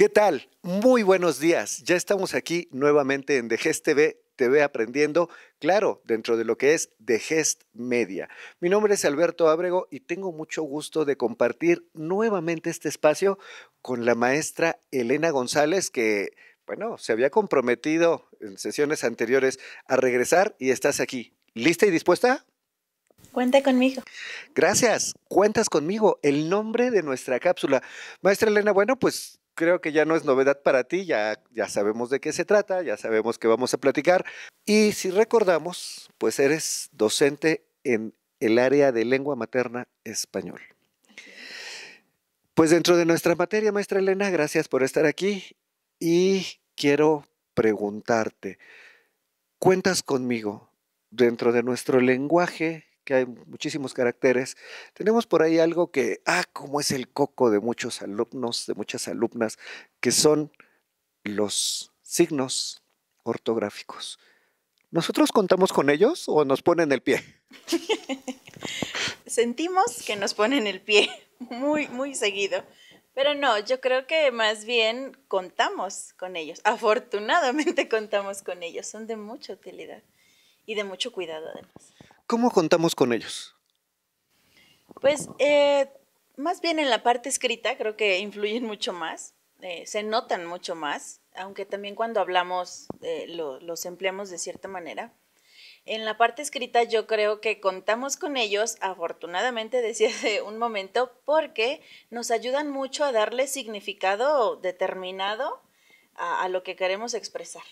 ¿Qué tal? Muy buenos días. Ya estamos aquí nuevamente en Gest TV, TV Aprendiendo, claro, dentro de lo que es Gest Media. Mi nombre es Alberto Ábrego y tengo mucho gusto de compartir nuevamente este espacio con la maestra Elena González, que, bueno, se había comprometido en sesiones anteriores a regresar y estás aquí. ¿Lista y dispuesta? Cuenta conmigo. Gracias, cuentas conmigo. El nombre de nuestra cápsula. Maestra Elena, bueno, pues creo que ya no es novedad para ti, ya, ya sabemos de qué se trata, ya sabemos que vamos a platicar. Y si recordamos, pues eres docente en el área de lengua materna español. Pues dentro de nuestra materia, maestra Elena, gracias por estar aquí y quiero preguntarte, ¿cuentas conmigo dentro de nuestro lenguaje que hay muchísimos caracteres, tenemos por ahí algo que, ah, como es el coco de muchos alumnos, de muchas alumnas, que son los signos ortográficos. ¿Nosotros contamos con ellos o nos ponen el pie? Sentimos que nos ponen el pie muy, muy seguido. Pero no, yo creo que más bien contamos con ellos. Afortunadamente contamos con ellos. Son de mucha utilidad y de mucho cuidado además. ¿Cómo contamos con ellos? Pues eh, más bien en la parte escrita creo que influyen mucho más, eh, se notan mucho más, aunque también cuando hablamos eh, los empleamos de cierta manera. En la parte escrita yo creo que contamos con ellos, afortunadamente decía hace un momento, porque nos ayudan mucho a darle significado determinado a, lo que queremos expresar.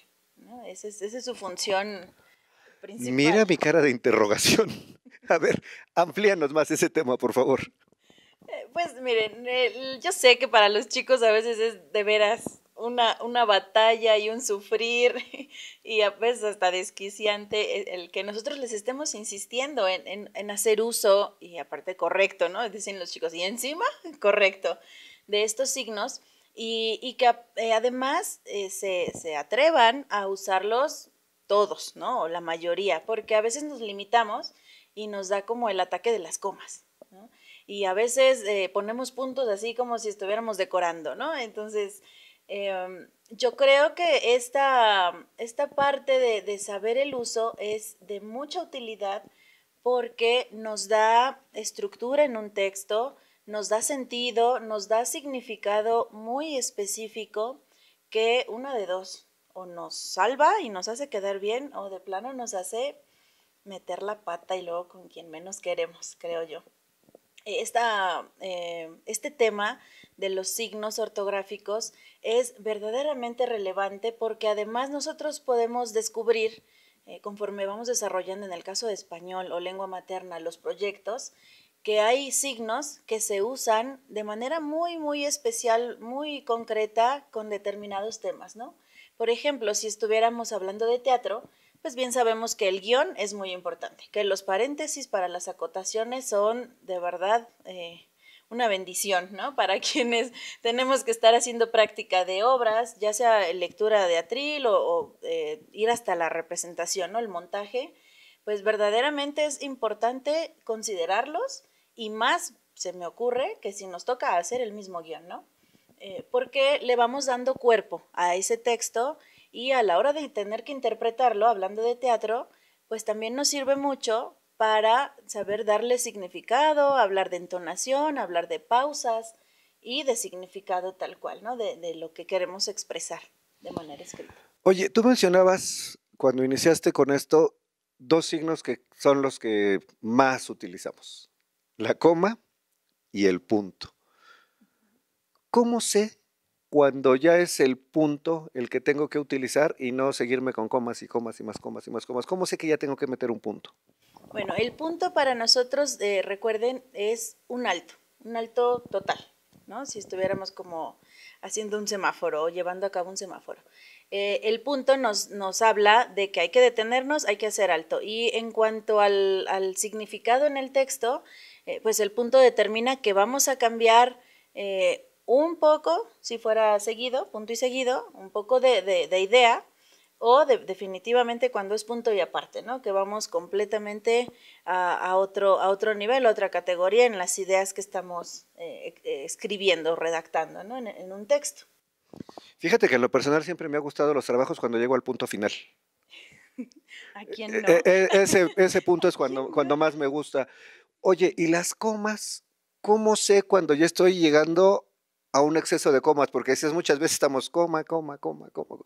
es, esa es su función Mira mi cara de interrogación. A ver, amplíanos más ese tema, por favor. Eh, pues miren, yo sé que para los chicos a veces es de veras una, una batalla y un sufrir y a veces hasta desquiciante el, que nosotros les estemos insistiendo en, en, hacer uso y aparte correcto, ¿no? Dicen los chicos, y encima correcto de estos signos y, y que eh, además eh, se, se atrevan a usarlos todos, ¿no? O la mayoría, porque a veces nos limitamos y nos da como el ataque de las comas, ¿no? Y a veces eh, ponemos puntos así como si estuviéramos decorando, ¿no? Entonces, em, yo creo que esta, esta parte de, de, saber el uso es de mucha utilidad porque nos da estructura en un texto, nos da sentido, nos da significado muy específico que una de dos, o nos salva y nos hace quedar bien o de plano nos hace meter la pata y luego con quien menos queremos, creo yo. Eh, este tema de los signos ortográficos es verdaderamente relevante porque además nosotros podemos descubrir, eh, conforme vamos desarrollando en el caso de español o lengua materna los proyectos, que hay signos que se usan de manera muy, muy especial, muy concreta con determinados temas, ¿no? Por ejemplo, si estuviéramos hablando de teatro, pues bien sabemos que el guión es muy importante, que los paréntesis para las acotaciones son de verdad eh, una bendición, ¿no? Para quienes tenemos que estar haciendo práctica de obras, ya sea lectura de atril o, eh, ir hasta la representación, ¿no? El montaje, pues verdaderamente es importante considerarlos y más se me ocurre que si nos toca hacer el mismo guión, ¿no? Eh, porque le vamos dando cuerpo a ese texto y a la hora de tener que interpretarlo, hablando de teatro, pues también nos sirve mucho para saber darle significado, hablar de entonación, hablar de pausas y de significado tal cual, ¿no? de lo que queremos expresar de manera escrita. Oye, tú mencionabas cuando iniciaste con esto dos signos que son los que más utilizamos, la coma y el punto. ¿Cómo sé cuando ya es el punto el que tengo que utilizar y no seguirme con comas y comas y más comas y más comas? ¿Cómo sé que ya tengo que meter un punto? Bueno, el punto para nosotros, eh, recuerden, es un alto, un alto total, ¿no? Si estuviéramos como haciendo un semáforo o llevando a cabo un semáforo. Eh, el punto nos, nos, habla de que hay que detenernos, hay que hacer alto. Y en cuanto al, significado en el texto, eh, pues el punto determina que vamos a cambiar un poco, si fuera seguido, punto y seguido, un poco de, idea, o definitivamente cuando es punto y aparte, ¿no? Que vamos completamente a, otro, a otro nivel, a otra categoría en las ideas que estamos eh, e, escribiendo, redactando, ¿no? En, un texto. Fíjate que en lo personal siempre me ha gustado los trabajos cuando llego al punto final. ¿A e, no? E, ese, punto es cuando, cuando más me gusta. Oye, ¿y las comas? ¿Cómo sé cuando ya estoy llegando a un exceso de comas, porque es muchas veces estamos coma, coma, coma, coma.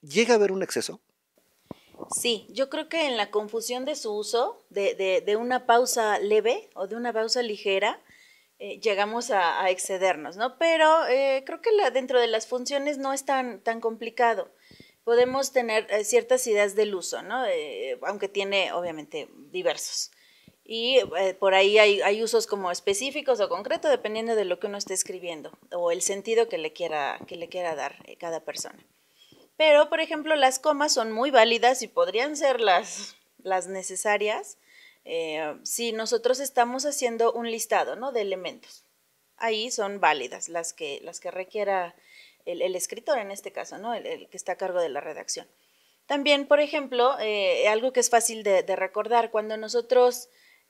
¿Llega a haber un exceso? Sí, yo creo que en la confusión de su uso, de, de, una pausa leve o de una pausa ligera, eh, llegamos a, excedernos, ¿no? Pero eh, creo que la, dentro de las funciones no es tan, tan complicado. Podemos tener eh, ciertas ideas del uso, ¿no? aunque tiene, obviamente, diversos. Y eh, por ahí hay, hay, usos como específicos o concretos, dependiendo de lo que uno esté escribiendo o el sentido que le quiera, que le quiera dar eh, cada persona. Pero, por ejemplo, las comas son muy válidas y podrían ser las, las necesarias eh, si nosotros estamos haciendo un listado ¿no? de elementos. Ahí son válidas las que, las que requiera el, escritor, en este caso, ¿no? El, que está a cargo de la redacción. También, por ejemplo, algo que es fácil de recordar, cuando nosotros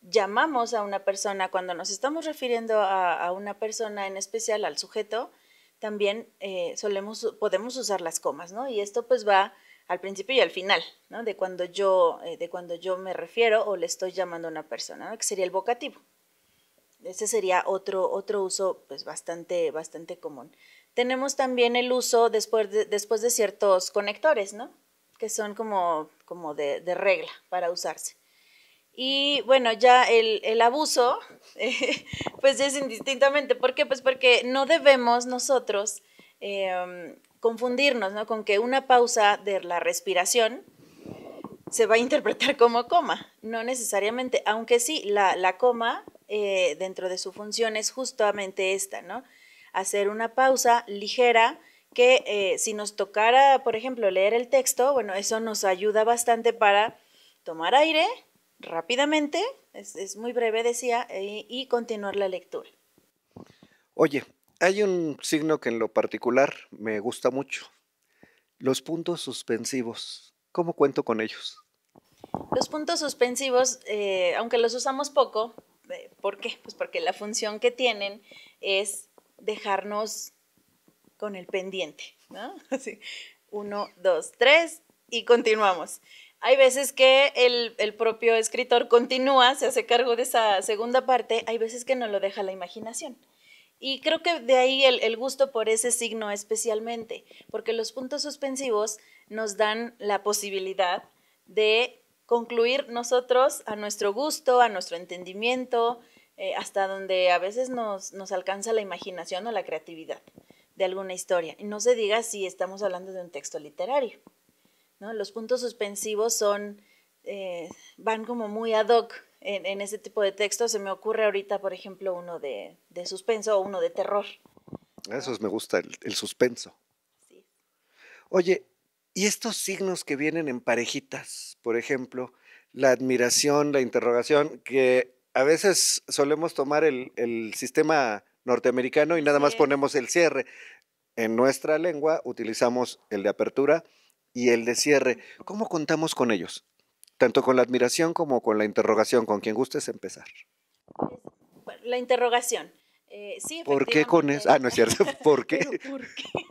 llamamos a una persona, cuando nos estamos refiriendo a, una persona en especial, al sujeto, también eh, solemos, podemos usar las comas, ¿no? Y esto pues va al principio y al final, ¿no? De cuando yo, eh, de cuando yo me refiero o le estoy llamando a una persona, ¿no? que sería el vocativo. Ese sería otro, otro uso pues bastante, bastante común. Tenemos también el uso después de, después de ciertos conectores, ¿no? Que son como, como de regla para usarse. Y bueno, ya el, abuso, pues es indistintamente. ¿Por qué? Pues porque no debemos nosotros em, confundirnos con que una pausa de la respiración se va a interpretar como coma. No necesariamente, aunque sí, la, coma eh, dentro de su función es justamente esta, ¿no? Hacer una pausa ligera que eh, si nos tocara, por ejemplo, leer el texto, bueno, eso nos ayuda bastante para tomar aire, rápidamente, es, muy breve, decía, eh, y, continuar la lectura. Oye, hay un signo que en lo particular me gusta mucho. Los puntos suspensivos. ¿Cómo cuento con ellos? Los puntos suspensivos, eh, aunque los usamos poco, eh, ¿por qué? Pues porque la función que tienen es dejarnos con el pendiente, ¿no? Así, uno, dos, tres y continuamos. Hay veces que el, propio escritor continúa, se hace cargo de esa segunda parte, hay veces que no lo deja la imaginación. Y creo que de ahí el, gusto por ese signo especialmente, porque los puntos suspensivos nos dan la posibilidad de concluir nosotros a nuestro gusto, a nuestro entendimiento, eh, hasta donde a veces nos, nos, alcanza la imaginación o la creatividad de alguna historia. Y no se diga si estamos hablando de un texto literario. Los puntos suspensivos son, eh, van como muy ad hoc en, ese tipo de textos. Se me ocurre ahorita, por ejemplo, uno de, de suspenso o uno de terror. Eso me gusta, el, el suspenso. Sí. Oye, ¿y estos signos que vienen en parejitas? Por ejemplo, la admiración, la interrogación, que a veces solemos tomar el, el sistema norteamericano y nada más ponemos el cierre. En nuestra lengua utilizamos el de apertura, y el de cierre, ¿cómo contamos con ellos? Tanto con la admiración como con la interrogación, con quien gustes empezar. La interrogación. Eh, sí, ¿Por qué con eso? Ah, no es cierto. ¿Por qué?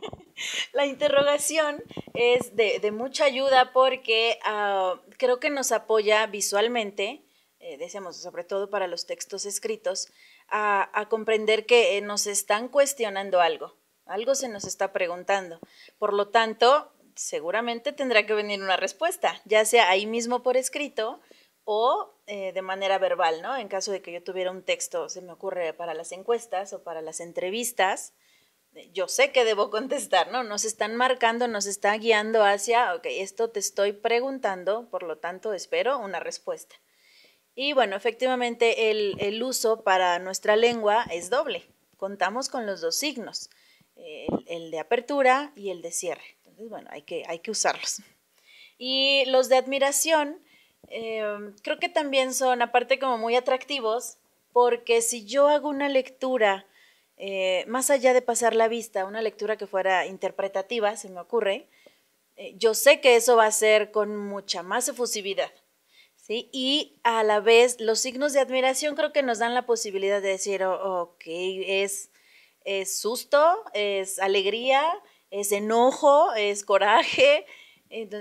La interrogación es de, mucha ayuda porque ah, creo que nos apoya visualmente, eh, decíamos, sobre todo para los textos escritos, a, comprender que eh, nos están cuestionando algo, algo se nos está preguntando. Por lo tanto, seguramente tendrá que venir una respuesta, ya sea ahí mismo por escrito o eh, de manera verbal, ¿no? En caso de que yo tuviera un texto, se me ocurre para las encuestas o para las entrevistas, eh, yo sé que debo contestar, ¿no? Nos están marcando, nos está guiando hacia, ok, esto te estoy preguntando, por lo tanto espero una respuesta. Y bueno, efectivamente el, uso para nuestra lengua es doble. Contamos con los dos signos, el de apertura y el de cierre bueno, hay que, usarlos. Y los de admiración, em, creo que también son, aparte, como muy atractivos, porque si yo hago una lectura, eh, más allá de pasar la vista, una lectura que fuera interpretativa, se me ocurre, eh, yo sé que eso va a ser con mucha más efusividad. ¿Sí? Y a la vez los signos de admiración creo que nos dan la posibilidad de decir, oh, ok, es susto, es alegría, es enojo, es coraje.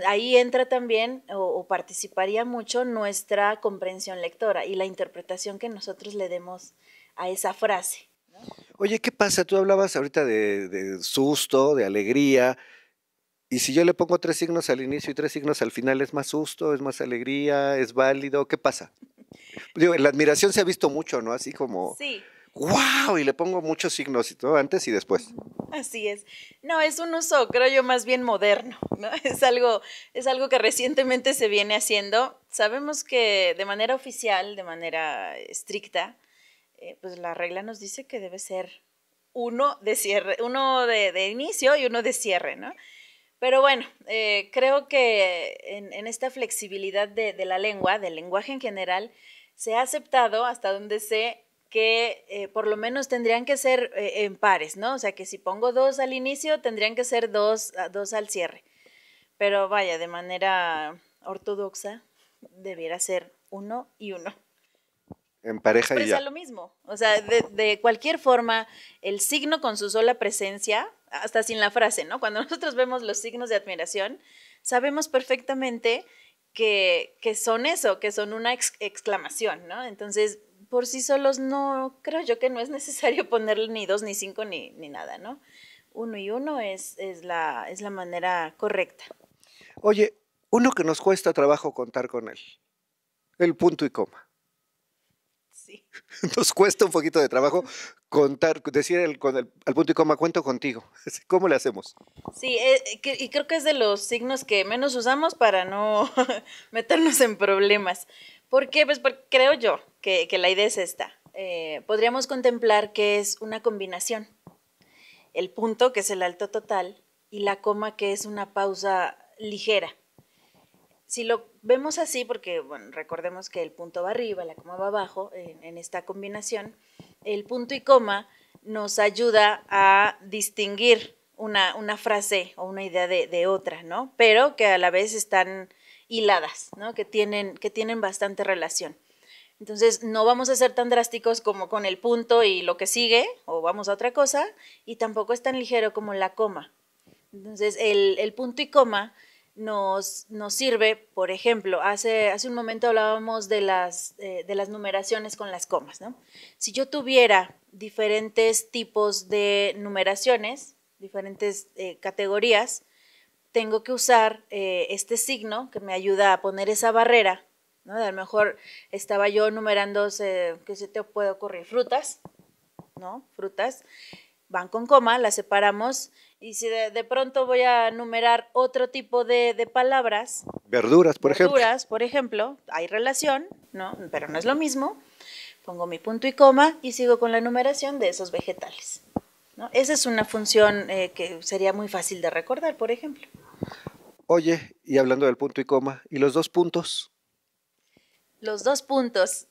ahí entra también o, participaría mucho nuestra comprensión lectora y la interpretación que nosotros le demos a esa frase. Oye, ¿qué pasa? Tú hablabas ahorita de, susto, de alegría. Y si yo le pongo tres signos al inicio y tres signos al final, ¿es más susto? ¿Es más alegría? ¿Es válido? ¿Qué pasa? la admiración se ha visto mucho, ¿no? Así como. Sí wow, y le pongo muchos signos y todo antes y después. Así es. No, es un uso, creo yo, más bien moderno, ¿no? Es algo, es algo que recientemente se viene haciendo. Sabemos que de manera oficial, de manera estricta, eh, pues la regla nos dice que debe ser uno de cierre, uno de, inicio y uno de cierre, ¿no? Pero bueno, eh, creo que en, esta flexibilidad de, la lengua, del lenguaje en general, se ha aceptado hasta donde se que eh, por lo menos tendrían que ser eh, en pares, ¿no? O sea, que si pongo dos al inicio, tendrían que ser dos, ah, dos al cierre. Pero vaya, de manera ortodoxa, debiera ser uno y uno. En pareja y ya. lo mismo. O sea, de, cualquier forma, el signo con su sola presencia, hasta sin la frase, ¿no? Cuando nosotros vemos los signos de admiración, sabemos perfectamente que, son eso, que son una exclamación, ¿no? Entonces, por sí solos no, creo yo que no es necesario ponerle ni dos, ni cinco, ni, ni nada, ¿no? Uno y uno es, la, es la manera correcta. Oye, uno que nos cuesta trabajo contar con él, el punto y coma. Sí. Nos cuesta un poquito de trabajo contar, decir el, al punto y coma, cuento contigo. ¿Cómo le hacemos? Sí, eh, eh, y creo que es de los signos que menos usamos para no meternos en problemas. ¿Por qué? Pues porque creo yo que, la idea es esta. Eh, podríamos contemplar que es una combinación. El punto, que es el alto total, y la coma, que es una pausa ligera. Si lo vemos así, porque recordemos que el punto va arriba, la coma va abajo, en, esta combinación, el punto y coma nos ayuda a distinguir una, frase o una idea de, de, otra, ¿no? Pero que a la vez están hiladas, ¿no? que, tienen, bastante relación. Entonces, no vamos a ser tan drásticos como con el punto y lo que sigue, o vamos a otra cosa, y tampoco es tan ligero como la coma. Entonces, el, punto y coma nos, nos sirve, por ejemplo, hace, un momento hablábamos eh, de las, numeraciones con las comas, ¿no? Si yo tuviera diferentes tipos de numeraciones, diferentes eh, categorías, tengo que usar eh, este signo que me ayuda a poner esa barrera, ¿no? A lo mejor estaba yo numerando, ¿qué se te puede ocurrir? Frutas, ¿no? Frutas, van con coma, las separamos, y si de, pronto voy a numerar otro tipo de, palabras. Verduras, por ejemplo. Verduras, por ejemplo, hay relación, ¿no? Pero no es lo mismo. Pongo mi punto y coma y sigo con la numeración de esos vegetales. ¿no? Esa es una función eh, que sería muy fácil de recordar, por ejemplo. Oye, y hablando del punto y coma, ¿y los dos puntos? Los dos puntos.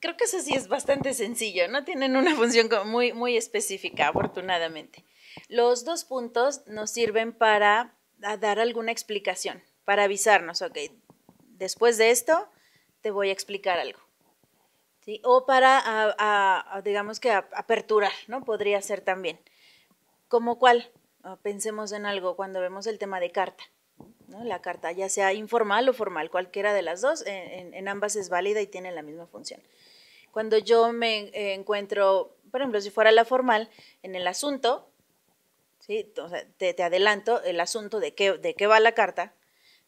Creo que eso sí es bastante sencillo, no tienen una función muy, muy específica, afortunadamente. Los dos puntos nos sirven para dar alguna explicación, para avisarnos, ok, después de esto te voy a explicar algo. O para, digamos que aperturar, ¿no? Podría ser también. ¿Como cuál? Ah, pensemos en algo cuando vemos el tema de carta. La carta, ya sea informal o formal, cualquiera de las dos, en, ambas es válida y tiene la misma función. Cuando yo me eh, encuentro, por ejemplo, si fuera la formal, en el asunto, ¿sí? te, adelanto el asunto de qué, va la carta,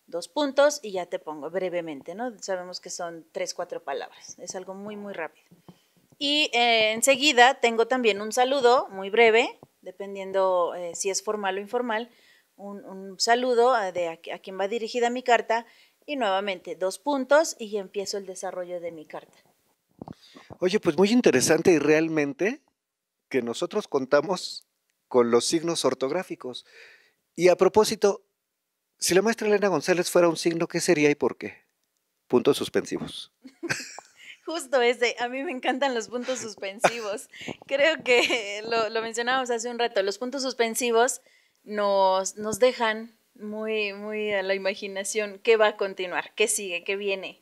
dos puntos y ya te pongo brevemente, ¿no? Sabemos que son tres, cuatro palabras, es algo muy, muy rápido. Y eh, enseguida tengo también un saludo muy breve, dependiendo eh, si es formal o informal, un, saludo eh, a, quien va dirigida mi carta y nuevamente dos puntos y empiezo el desarrollo de mi carta. Oye, pues muy interesante y realmente que nosotros contamos con los signos ortográficos. Y a propósito, si la maestra Elena González fuera un signo, ¿qué sería y por qué? Puntos suspensivos. Justo ese, a mí me encantan los puntos suspensivos. Creo que lo, lo mencionábamos hace un rato, los puntos suspensivos nos, nos dejan muy, muy a la imaginación qué va a continuar, qué sigue, qué viene.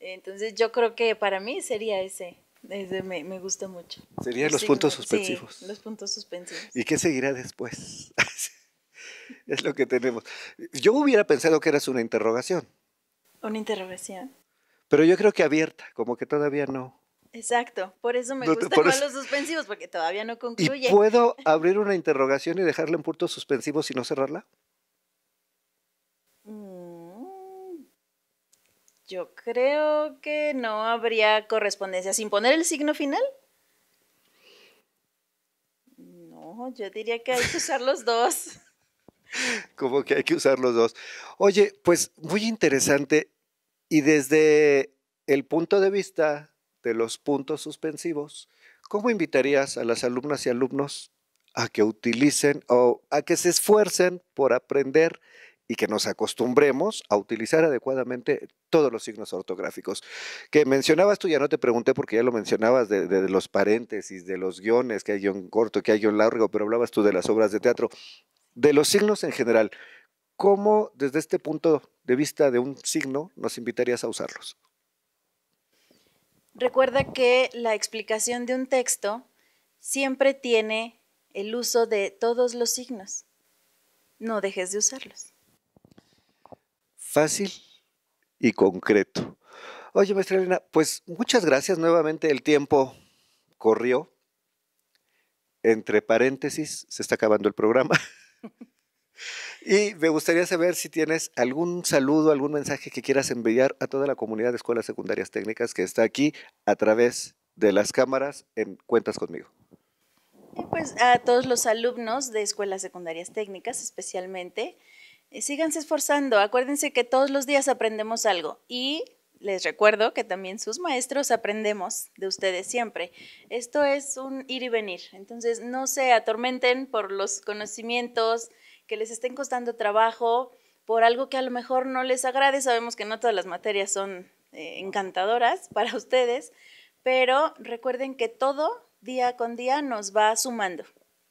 Entonces yo creo que para mí sería ese, me, gusta mucho. Serían los puntos suspensivos. los puntos suspensivos. ¿Y qué seguirá después? es lo que tenemos. Yo hubiera pensado que eras una interrogación. Una interrogación. Pero yo creo que abierta, como que todavía no. Exacto, por eso me gustan los suspensivos, porque todavía no concluye. ¿Y ¿Puedo abrir una interrogación y dejarla en punto suspensivo y no cerrarla? Mm, yo creo que no habría correspondencia sin poner el signo final. No, yo diría que hay que usar los dos. Como que hay que usar los dos. Oye, pues muy interesante y desde el punto de vista de los puntos suspensivos, ¿cómo invitarías a las alumnas y alumnos a que utilicen o a que se esfuercen por aprender y que nos acostumbremos a utilizar adecuadamente todos los signos ortográficos. Que mencionabas tú, ya no te pregunté porque ya lo mencionabas de, los paréntesis, de los guiones, que hay un corto, que hay un largo, pero hablabas tú de las obras de teatro, de los signos en general. ¿Cómo desde este punto de vista de un signo nos invitarías a usarlos? Recuerda que la explicación de un texto siempre tiene el uso de todos los signos. No dejes de usarlos. Fácil y concreto. Oye, maestra Elena, pues muchas gracias nuevamente. El tiempo corrió. Entre paréntesis, se está acabando el programa. Y me gustaría saber si tienes algún saludo, algún mensaje que quieras enviar a toda la comunidad de escuelas secundarias técnicas que está aquí a través de las cámaras en Cuentas conmigo. Pues a todos los alumnos de escuelas secundarias técnicas especialmente, eh, síganse esforzando, acuérdense que todos los días aprendemos algo y les recuerdo que también sus maestros aprendemos de ustedes siempre. Esto es un ir y venir, entonces no se atormenten por los conocimientos que les estén costando trabajo, por algo que a lo mejor no les agrade. Sabemos que no todas las materias son eh, encantadoras para ustedes, pero recuerden que todo día con día nos va sumando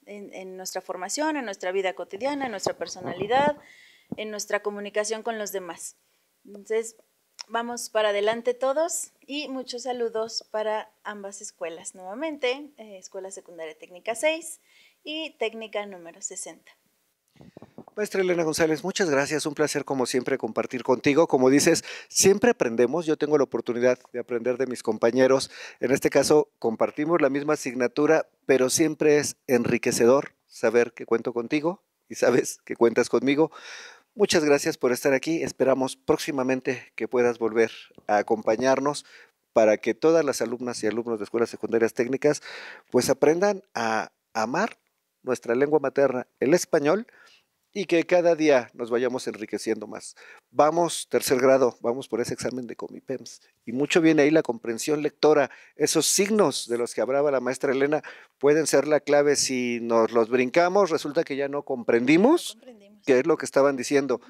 en, en nuestra formación, en nuestra vida cotidiana, en nuestra personalidad, en nuestra comunicación con los demás. Entonces, vamos para adelante todos y muchos saludos para ambas escuelas nuevamente, eh, Escuela Secundaria Técnica 6 y Técnica número 60. Maestra Elena González, muchas gracias. Un placer, como siempre, compartir contigo. Como dices, siempre aprendemos. Yo tengo la oportunidad de aprender de mis compañeros. En este caso, compartimos la misma asignatura, pero siempre es enriquecedor saber que cuento contigo y sabes que cuentas conmigo. Muchas gracias por estar aquí. Esperamos próximamente que puedas volver a acompañarnos para que todas las alumnas y alumnos de escuelas secundarias técnicas pues aprendan a amar nuestra lengua materna, el español, y que cada día nos vayamos enriqueciendo más. Vamos, tercer grado, vamos por ese examen de Comipems. Y mucho viene ahí la comprensión lectora. Esos signos de los que hablaba la maestra Elena pueden ser la clave. Si nos los brincamos, resulta que ya no comprendimos. No comprendimos que es lo que estaban diciendo.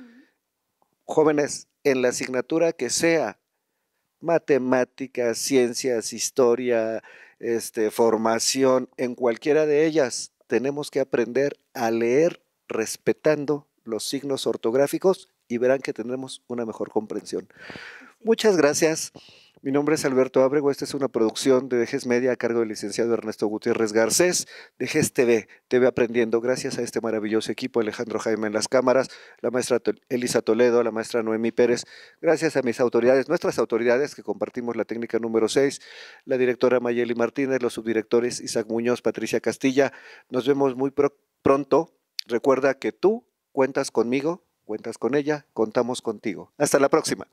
Jóvenes, en la asignatura que sea, matemáticas, ciencias, historia, este, formación, en cualquiera de ellas, tenemos que aprender a leer respetando los signos ortográficos y verán que tendremos una mejor comprensión. Muchas gracias. Mi nombre es Alberto Abrego, Esta es una producción de Dejes Media a cargo del licenciado Ernesto Gutiérrez Garcés, Dejes TV, TV Aprendiendo. Gracias a este maravilloso equipo, Alejandro Jaime en las cámaras, la maestra Elisa Toledo, la maestra Noemí Pérez. Gracias a mis autoridades, nuestras autoridades que compartimos la técnica número 6, la directora Mayeli Martínez, los subdirectores Isaac Muñoz, Patricia Castilla. Nos vemos muy pronto. Recuerda que tú cuentas conmigo, cuentas con ella, contamos contigo. Hasta la próxima.